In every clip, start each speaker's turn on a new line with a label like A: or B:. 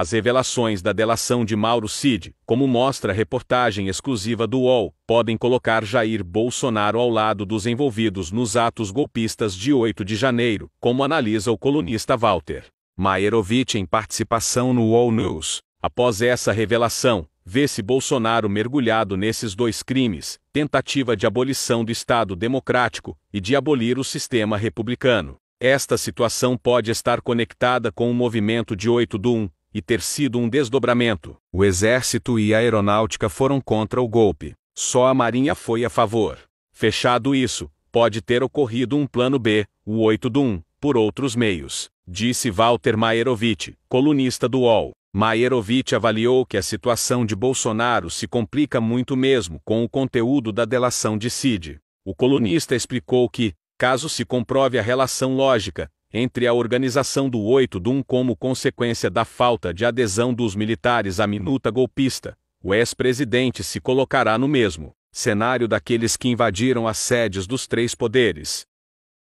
A: As revelações da delação de Mauro Cid, como mostra a reportagem exclusiva do UOL, podem colocar Jair Bolsonaro ao lado dos envolvidos nos atos golpistas de 8 de janeiro, como analisa o colunista Walter Maierovitch em participação no UOL News. Após essa revelação, vê-se Bolsonaro mergulhado nesses dois crimes, tentativa de abolição do Estado democrático e de abolir o sistema republicano. Esta situação pode estar conectada com o movimento de 8 do 1, e ter sido um desdobramento. O exército e a aeronáutica foram contra o golpe. Só a marinha foi a favor. Fechado isso, pode ter ocorrido um plano B, o 8 do 1, por outros meios, disse Walter Maerovitch, colunista do UOL. Maerovitch avaliou que a situação de Bolsonaro se complica muito mesmo com o conteúdo da delação de Cid. O colunista explicou que, caso se comprove a relação lógica, entre a organização do 8 de 1 como consequência da falta de adesão dos militares à minuta golpista, o ex-presidente se colocará no mesmo cenário daqueles que invadiram as sedes dos três poderes.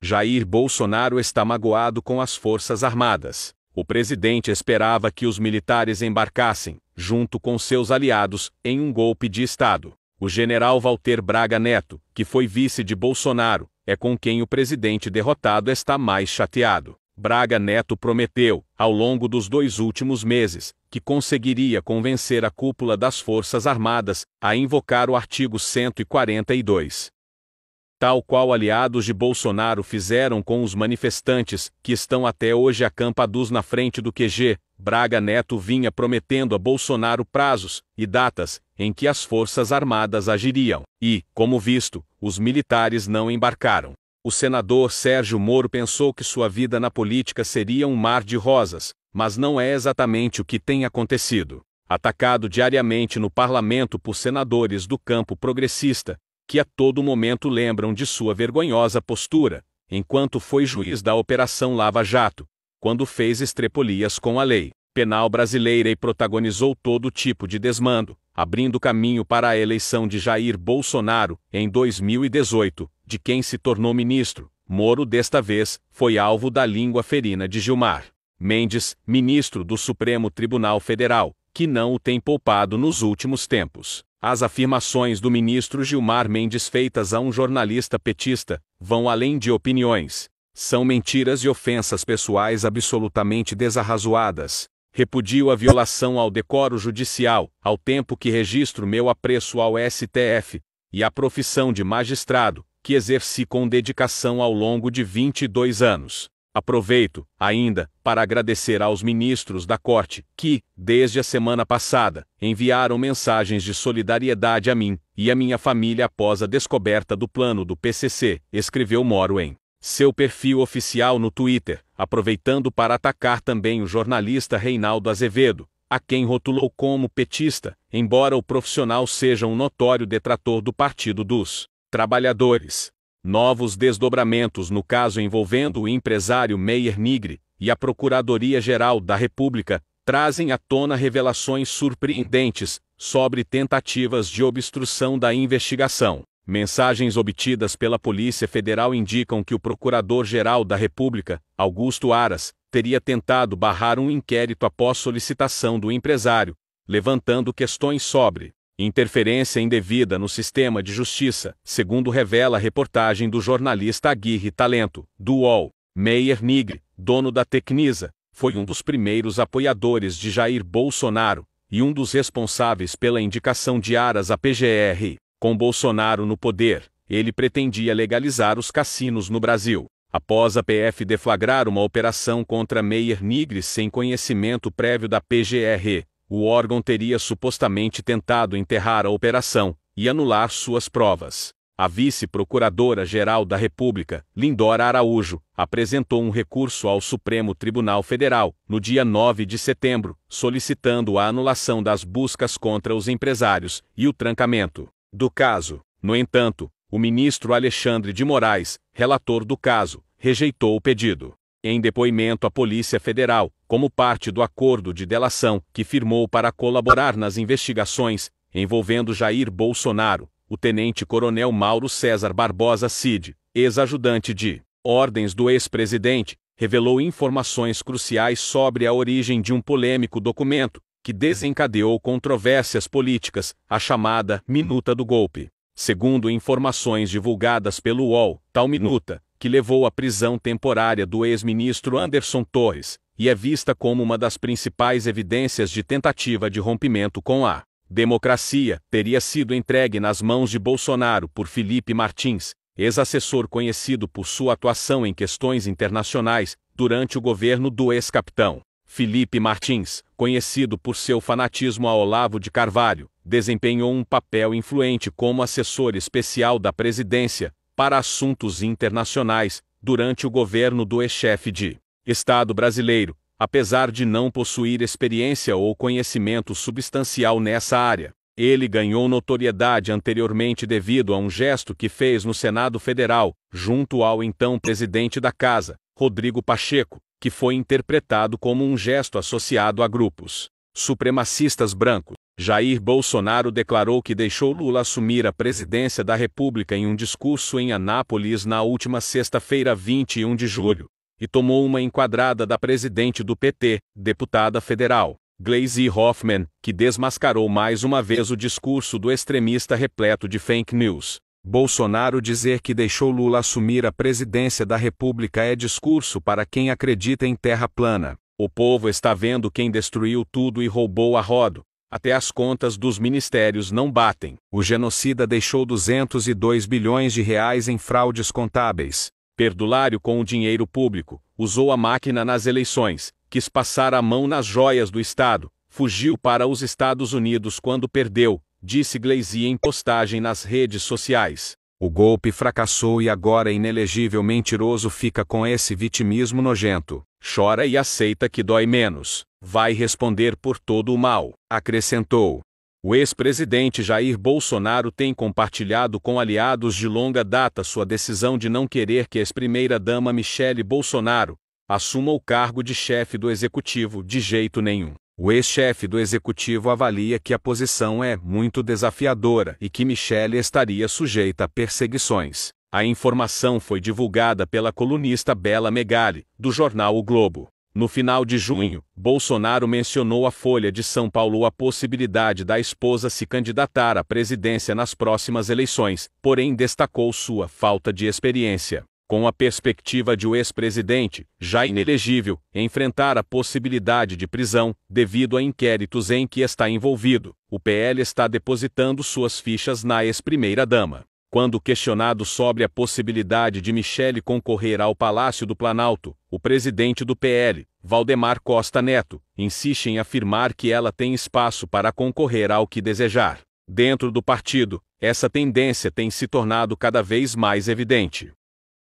A: Jair Bolsonaro está magoado com as Forças Armadas. O presidente esperava que os militares embarcassem, junto com seus aliados, em um golpe de Estado. O general Walter Braga Neto, que foi vice de Bolsonaro, é com quem o presidente derrotado está mais chateado. Braga Neto prometeu, ao longo dos dois últimos meses, que conseguiria convencer a cúpula das Forças Armadas a invocar o artigo 142. Tal qual aliados de Bolsonaro fizeram com os manifestantes, que estão até hoje acampados na frente do QG, Braga Neto vinha prometendo a Bolsonaro prazos e datas em que as forças armadas agiriam, e, como visto, os militares não embarcaram. O senador Sérgio Moro pensou que sua vida na política seria um mar de rosas, mas não é exatamente o que tem acontecido. Atacado diariamente no parlamento por senadores do campo progressista, que a todo momento lembram de sua vergonhosa postura, enquanto foi juiz da Operação Lava Jato, quando fez estrepolias com a lei penal brasileira e protagonizou todo tipo de desmando, abrindo caminho para a eleição de Jair Bolsonaro, em 2018, de quem se tornou ministro. Moro, desta vez, foi alvo da língua ferina de Gilmar Mendes, ministro do Supremo Tribunal Federal, que não o tem poupado nos últimos tempos. As afirmações do ministro Gilmar Mendes feitas a um jornalista petista vão além de opiniões. São mentiras e ofensas pessoais absolutamente desarrazoadas, Repudio a violação ao decoro judicial, ao tempo que registro meu apreço ao STF e à profissão de magistrado, que exerci com dedicação ao longo de 22 anos. Aproveito, ainda, para agradecer aos ministros da Corte, que, desde a semana passada, enviaram mensagens de solidariedade a mim e à minha família após a descoberta do plano do PCC, escreveu Moro em seu perfil oficial no Twitter, aproveitando para atacar também o jornalista Reinaldo Azevedo, a quem rotulou como petista, embora o profissional seja um notório detrator do Partido dos Trabalhadores. Novos desdobramentos no caso envolvendo o empresário Meyer Nigre e a Procuradoria-Geral da República trazem à tona revelações surpreendentes sobre tentativas de obstrução da investigação. Mensagens obtidas pela Polícia Federal indicam que o Procurador-Geral da República, Augusto Aras, teria tentado barrar um inquérito após solicitação do empresário, levantando questões sobre interferência indevida no sistema de justiça, segundo revela a reportagem do jornalista Aguirre Talento, do UOL. Meyer Nigre, dono da Tecnisa, foi um dos primeiros apoiadores de Jair Bolsonaro e um dos responsáveis pela indicação de Aras à PGR. Com Bolsonaro no poder, ele pretendia legalizar os cassinos no Brasil. Após a PF deflagrar uma operação contra Meyer Nigris sem conhecimento prévio da PGR, o órgão teria supostamente tentado enterrar a operação e anular suas provas. A vice-procuradora-geral da República, Lindora Araújo, apresentou um recurso ao Supremo Tribunal Federal, no dia 9 de setembro, solicitando a anulação das buscas contra os empresários e o trancamento do caso. No entanto, o ministro Alexandre de Moraes, relator do caso, rejeitou o pedido. Em depoimento à Polícia Federal, como parte do acordo de delação que firmou para colaborar nas investigações envolvendo Jair Bolsonaro, o tenente-coronel Mauro César Barbosa Cid, ex-ajudante de ordens do ex-presidente, revelou informações cruciais sobre a origem de um polêmico documento que desencadeou controvérsias políticas, a chamada Minuta do Golpe. Segundo informações divulgadas pelo UOL, tal minuta, que levou à prisão temporária do ex-ministro Anderson Torres, e é vista como uma das principais evidências de tentativa de rompimento com a democracia, teria sido entregue nas mãos de Bolsonaro por Felipe Martins, ex-assessor conhecido por sua atuação em questões internacionais, durante o governo do ex-capitão. Felipe Martins, conhecido por seu fanatismo a Olavo de Carvalho, desempenhou um papel influente como assessor especial da presidência para assuntos internacionais durante o governo do ex-chefe de Estado brasileiro, apesar de não possuir experiência ou conhecimento substancial nessa área. Ele ganhou notoriedade anteriormente devido a um gesto que fez no Senado Federal, junto ao então presidente da Casa, Rodrigo Pacheco, que foi interpretado como um gesto associado a grupos supremacistas brancos. Jair Bolsonaro declarou que deixou Lula assumir a presidência da República em um discurso em Anápolis na última sexta-feira, 21 de julho, e tomou uma enquadrada da presidente do PT, deputada federal, Glaise Hoffman, que desmascarou mais uma vez o discurso do extremista repleto de fake news. Bolsonaro dizer que deixou Lula assumir a presidência da República é discurso para quem acredita em terra plana. O povo está vendo quem destruiu tudo e roubou a rodo. Até as contas dos ministérios não batem. O genocida deixou 202 bilhões de reais em fraudes contábeis. Perdulário com o dinheiro público, usou a máquina nas eleições, quis passar a mão nas joias do Estado, fugiu para os Estados Unidos quando perdeu, disse Gleisi em postagem nas redes sociais. O golpe fracassou e agora é inelegível mentiroso fica com esse vitimismo nojento. Chora e aceita que dói menos. Vai responder por todo o mal, acrescentou. O ex-presidente Jair Bolsonaro tem compartilhado com aliados de longa data sua decisão de não querer que a ex-primeira-dama Michele Bolsonaro assuma o cargo de chefe do executivo de jeito nenhum. O ex-chefe do executivo avalia que a posição é muito desafiadora e que Michele estaria sujeita a perseguições. A informação foi divulgada pela colunista Bela Megali, do jornal O Globo. No final de junho, Bolsonaro mencionou à Folha de São Paulo a possibilidade da esposa se candidatar à presidência nas próximas eleições, porém destacou sua falta de experiência com a perspectiva de o ex-presidente, já inelegível, enfrentar a possibilidade de prisão, devido a inquéritos em que está envolvido, o PL está depositando suas fichas na ex-primeira-dama. Quando questionado sobre a possibilidade de Michele concorrer ao Palácio do Planalto, o presidente do PL, Valdemar Costa Neto, insiste em afirmar que ela tem espaço para concorrer ao que desejar. Dentro do partido, essa tendência tem se tornado cada vez mais evidente.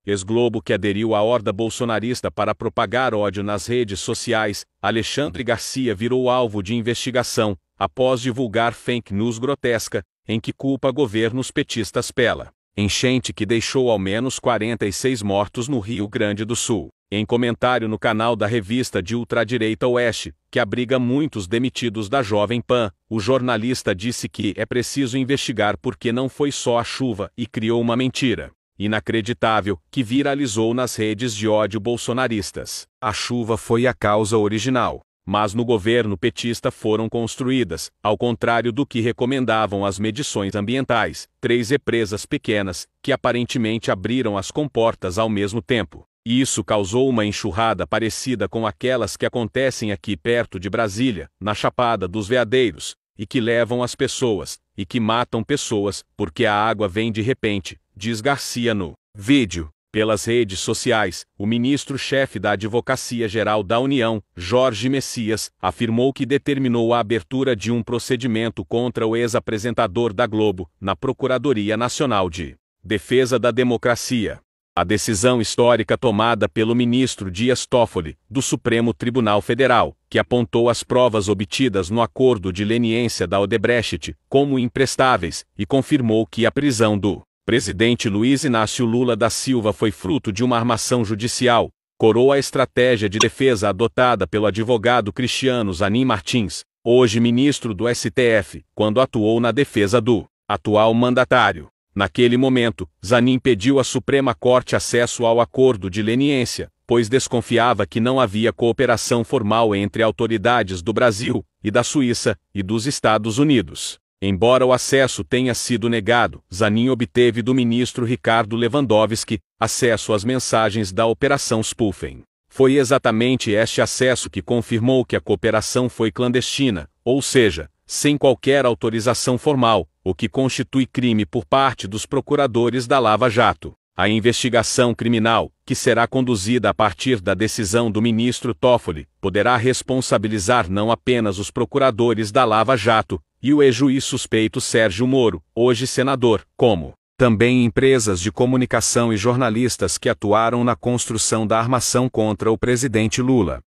A: Ex-Globo que aderiu à horda bolsonarista para propagar ódio nas redes sociais, Alexandre Garcia virou alvo de investigação, após divulgar fake news grotesca, em que culpa governos petistas pela enchente que deixou ao menos 46 mortos no Rio Grande do Sul. Em comentário no canal da revista de ultradireita Oeste, que abriga muitos demitidos da Jovem Pan, o jornalista disse que é preciso investigar porque não foi só a chuva e criou uma mentira inacreditável que viralizou nas redes de ódio bolsonaristas. A chuva foi a causa original, mas no governo petista foram construídas, ao contrário do que recomendavam as medições ambientais, três represas pequenas, que aparentemente abriram as comportas ao mesmo tempo. isso causou uma enxurrada parecida com aquelas que acontecem aqui perto de Brasília, na Chapada dos Veadeiros, e que levam as pessoas, e que matam pessoas, porque a água vem de repente, diz Garcia no vídeo. Pelas redes sociais, o ministro-chefe da Advocacia Geral da União, Jorge Messias, afirmou que determinou a abertura de um procedimento contra o ex-apresentador da Globo, na Procuradoria Nacional de Defesa da Democracia. A decisão histórica tomada pelo ministro Dias Toffoli, do Supremo Tribunal Federal, que apontou as provas obtidas no acordo de leniência da Odebrecht como imprestáveis e confirmou que a prisão do presidente Luiz Inácio Lula da Silva foi fruto de uma armação judicial, coroa a estratégia de defesa adotada pelo advogado Cristiano Zanin Martins, hoje ministro do STF, quando atuou na defesa do atual mandatário. Naquele momento, Zanin pediu à Suprema Corte acesso ao acordo de leniência, pois desconfiava que não havia cooperação formal entre autoridades do Brasil e da Suíça e dos Estados Unidos. Embora o acesso tenha sido negado, Zanin obteve do ministro Ricardo Lewandowski acesso às mensagens da Operação Spoofen. Foi exatamente este acesso que confirmou que a cooperação foi clandestina, ou seja, sem qualquer autorização formal, o que constitui crime por parte dos procuradores da Lava Jato. A investigação criminal, que será conduzida a partir da decisão do ministro Toffoli, poderá responsabilizar não apenas os procuradores da Lava Jato, e o ex-juiz suspeito Sérgio Moro, hoje senador, como também empresas de comunicação e jornalistas que atuaram na construção da armação contra o presidente Lula.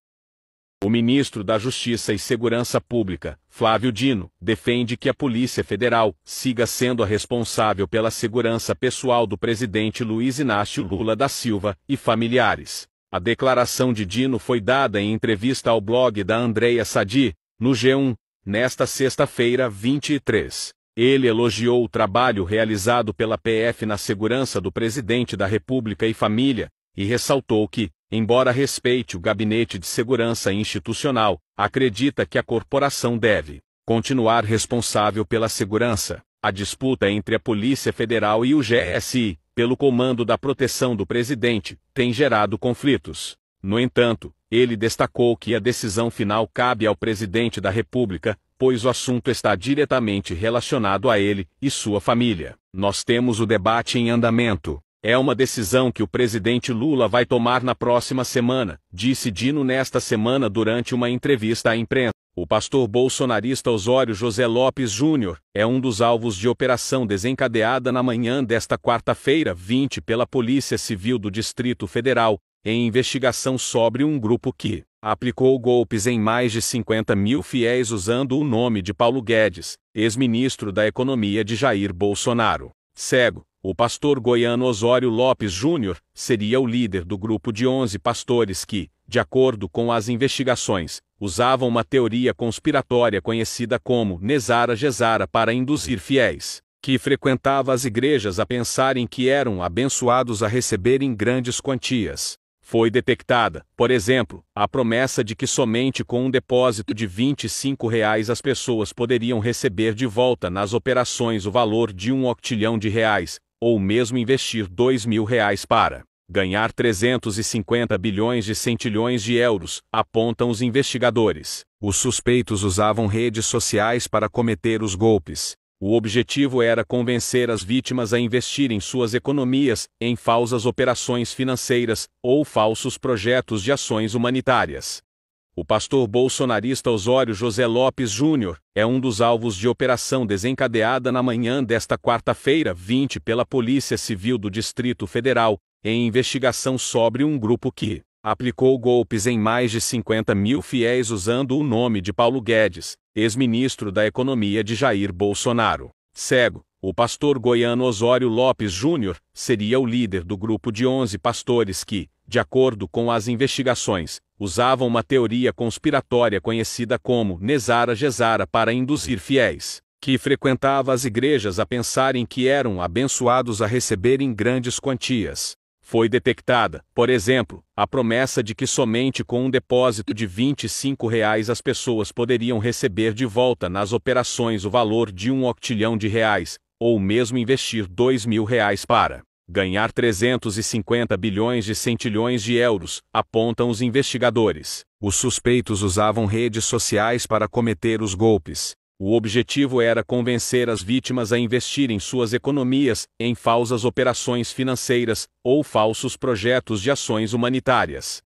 A: O ministro da Justiça e Segurança Pública, Flávio Dino, defende que a Polícia Federal siga sendo a responsável pela segurança pessoal do presidente Luiz Inácio Lula da Silva e familiares. A declaração de Dino foi dada em entrevista ao blog da Andrea Sadi, no G1, Nesta sexta-feira, 23, ele elogiou o trabalho realizado pela PF na segurança do presidente da República e família, e ressaltou que, embora respeite o Gabinete de Segurança Institucional, acredita que a corporação deve continuar responsável pela segurança. A disputa entre a Polícia Federal e o GSI, pelo comando da proteção do presidente, tem gerado conflitos. No entanto, ele destacou que a decisão final cabe ao presidente da República, pois o assunto está diretamente relacionado a ele e sua família. Nós temos o debate em andamento. É uma decisão que o presidente Lula vai tomar na próxima semana, disse Dino nesta semana durante uma entrevista à imprensa. O pastor bolsonarista Osório José Lopes Júnior é um dos alvos de operação desencadeada na manhã desta quarta-feira, 20, pela Polícia Civil do Distrito Federal, em investigação sobre um grupo que aplicou golpes em mais de 50 mil fiéis usando o nome de Paulo Guedes, ex-ministro da Economia de Jair Bolsonaro. Cego, o pastor goiano Osório Lopes Júnior seria o líder do grupo de 11 pastores que, de acordo com as investigações, usavam uma teoria conspiratória conhecida como Nezara Gesara para induzir fiéis que frequentava as igrejas a pensarem que eram abençoados a receberem grandes quantias foi detectada, por exemplo, a promessa de que somente com um depósito de R$ 25 reais as pessoas poderiam receber de volta nas operações o valor de um octilhão de reais, ou mesmo investir R$ 2 mil reais para ganhar 350 bilhões de centilhões de euros, apontam os investigadores. Os suspeitos usavam redes sociais para cometer os golpes. O objetivo era convencer as vítimas a investirem suas economias em falsas operações financeiras ou falsos projetos de ações humanitárias. O pastor bolsonarista Osório José Lopes Júnior é um dos alvos de operação desencadeada na manhã desta quarta-feira, 20, pela Polícia Civil do Distrito Federal, em investigação sobre um grupo que aplicou golpes em mais de 50 mil fiéis usando o nome de Paulo Guedes, ex-ministro da Economia de Jair Bolsonaro. Cego, o pastor goiano Osório Lopes Júnior seria o líder do grupo de 11 pastores que, de acordo com as investigações, usavam uma teoria conspiratória conhecida como Nezara Gesara para induzir fiéis, que frequentava as igrejas a pensarem que eram abençoados a receberem grandes quantias foi detectada, por exemplo, a promessa de que somente com um depósito de R$ 25,00 reais as pessoas poderiam receber de volta nas operações o valor de um octilhão de reais, ou mesmo investir R$ 2 mil reais para ganhar 350 bilhões de centilhões de euros, apontam os investigadores. Os suspeitos usavam redes sociais para cometer os golpes. O objetivo era convencer as vítimas a investirem suas economias em falsas operações financeiras ou falsos projetos de ações humanitárias.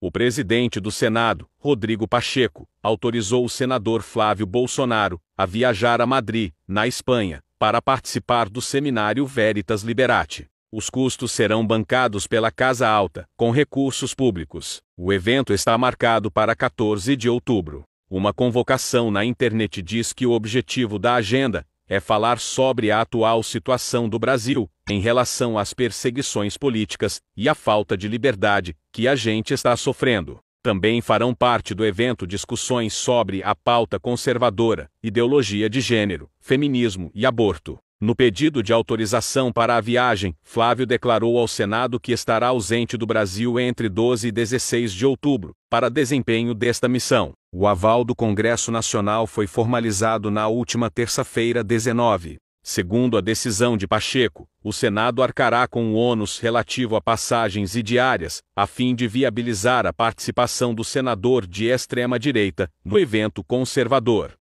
A: O presidente do Senado, Rodrigo Pacheco, autorizou o senador Flávio Bolsonaro a viajar a Madrid, na Espanha, para participar do seminário Veritas Liberati. Os custos serão bancados pela Casa Alta, com recursos públicos. O evento está marcado para 14 de outubro. Uma convocação na internet diz que o objetivo da agenda é falar sobre a atual situação do Brasil em relação às perseguições políticas e à falta de liberdade que a gente está sofrendo. Também farão parte do evento discussões sobre a pauta conservadora, ideologia de gênero, feminismo e aborto. No pedido de autorização para a viagem, Flávio declarou ao Senado que estará ausente do Brasil entre 12 e 16 de outubro, para desempenho desta missão. O aval do Congresso Nacional foi formalizado na última terça-feira, 19. Segundo a decisão de Pacheco, o Senado arcará com o ônus relativo a passagens e diárias, a fim de viabilizar a participação do senador de extrema-direita no evento conservador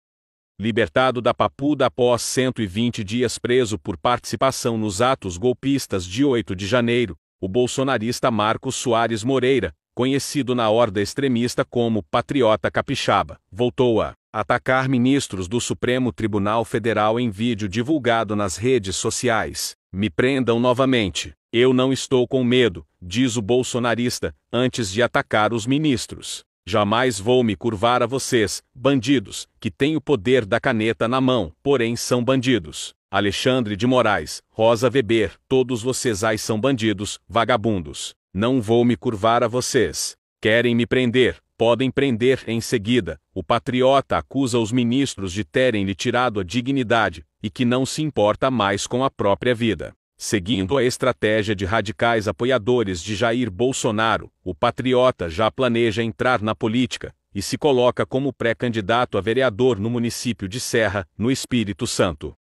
A: libertado da Papuda após 120 dias preso por participação nos atos golpistas de 8 de janeiro, o bolsonarista Marcos Soares Moreira, conhecido na horda extremista como Patriota Capixaba, voltou a atacar ministros do Supremo Tribunal Federal em vídeo divulgado nas redes sociais. Me prendam novamente. Eu não estou com medo, diz o bolsonarista, antes de atacar os ministros. Jamais vou me curvar a vocês, bandidos, que têm o poder da caneta na mão, porém são bandidos. Alexandre de Moraes, Rosa Weber, todos vocês aí são bandidos, vagabundos. Não vou me curvar a vocês. Querem me prender, podem prender em seguida. O patriota acusa os ministros de terem lhe tirado a dignidade e que não se importa mais com a própria vida. Seguindo a estratégia de radicais apoiadores de Jair Bolsonaro, o patriota já planeja entrar na política e se coloca como pré-candidato a vereador no município de Serra, no Espírito Santo.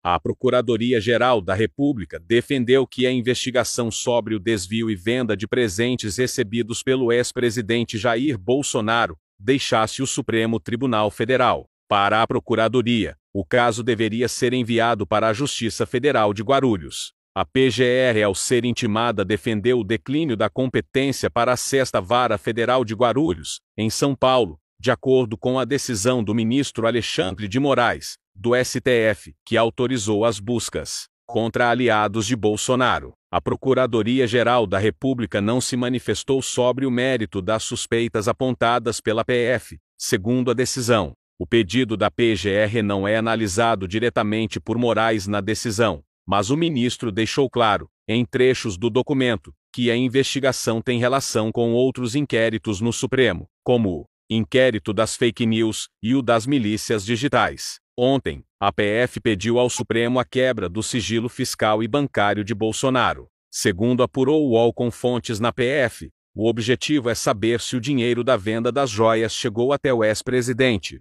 A: A Procuradoria-Geral da República defendeu que a investigação sobre o desvio e venda de presentes recebidos pelo ex-presidente Jair Bolsonaro deixasse o Supremo Tribunal Federal. Para a Procuradoria, o caso deveria ser enviado para a Justiça Federal de Guarulhos. A PGR, ao ser intimada, defendeu o declínio da competência para a Sexta Vara Federal de Guarulhos, em São Paulo, de acordo com a decisão do ministro Alexandre de Moraes, do STF, que autorizou as buscas contra aliados de Bolsonaro. A Procuradoria-Geral da República não se manifestou sobre o mérito das suspeitas apontadas pela PF, segundo a decisão. O pedido da PGR não é analisado diretamente por Moraes na decisão, mas o ministro deixou claro, em trechos do documento, que a investigação tem relação com outros inquéritos no Supremo, como o inquérito das fake news e o das milícias digitais. Ontem, a PF pediu ao Supremo a quebra do sigilo fiscal e bancário de Bolsonaro. Segundo apurou o UOL com fontes na PF, o objetivo é saber se o dinheiro da venda das joias chegou até o ex-presidente.